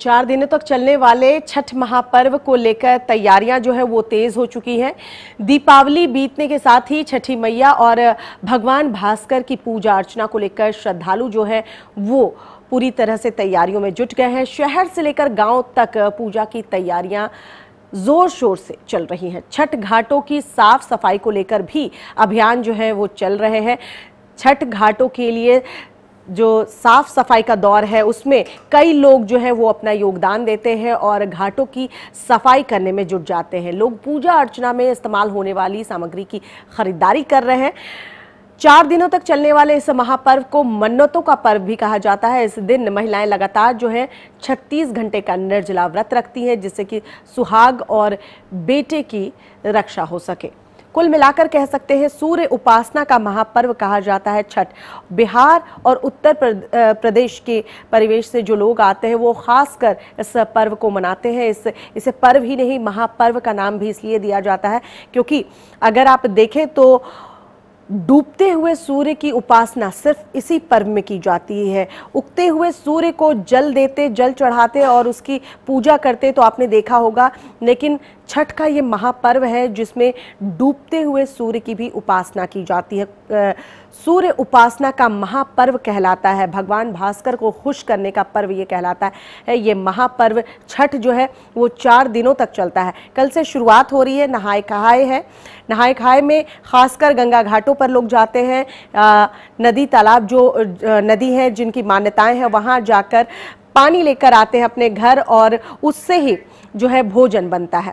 चार दिनों तक चलने वाले छठ महापर्व को लेकर तैयारियां जो है वो तेज हो चुकी हैं दीपावली बीतने के साथ ही छठी मैया और भगवान भास्कर की पूजा अर्चना को लेकर श्रद्धालु जो है वो पूरी तरह से तैयारियों में जुट गए हैं शहर से लेकर गांव तक पूजा की तैयारियां जोर शोर से चल रही हैं छठ घाटों की साफ सफाई को लेकर भी अभियान जो है वो चल रहे हैं छठ घाटों के लिए जो साफ़ सफाई का दौर है उसमें कई लोग जो है वो अपना योगदान देते हैं और घाटों की सफाई करने में जुट जाते हैं लोग पूजा अर्चना में इस्तेमाल होने वाली सामग्री की खरीदारी कर रहे हैं चार दिनों तक चलने वाले इस महापर्व को मन्नतों का पर्व भी कहा जाता है इस दिन महिलाएं लगातार जो है 36 घंटे का निर्जला व्रत रखती हैं जिससे कि सुहाग और बेटे की रक्षा हो सके कुल मिलाकर कह सकते हैं सूर्य उपासना का महापर्व कहा जाता है छठ बिहार और उत्तर प्रदेश के परिवेश से जो लोग आते हैं वो खासकर इस पर्व को मनाते हैं इस इसे पर्व ही नहीं महापर्व का नाम भी इसलिए दिया जाता है क्योंकि अगर आप देखें तो डूबते हुए सूर्य की उपासना सिर्फ इसी पर्व में की जाती है उगते हुए सूर्य को जल देते जल चढ़ाते और उसकी पूजा करते तो आपने देखा होगा लेकिन छठ का ये महापर्व है जिसमें डूबते हुए सूर्य की भी उपासना की जाती है सूर्य उपासना का महापर्व कहलाता है भगवान भास्कर को खुश करने का पर्व ये कहलाता है ये महापर्व छठ जो है वो चार दिनों तक चलता है कल से शुरुआत हो रही है नहाए कहाए है नहाए खाए में खासकर गंगा घाटों पर लोग जाते हैं नदी तालाब जो नदी है जिनकी मान्यताएं हैं वहाँ जाकर पानी लेकर आते हैं अपने घर और उससे ही जो है भोजन बनता है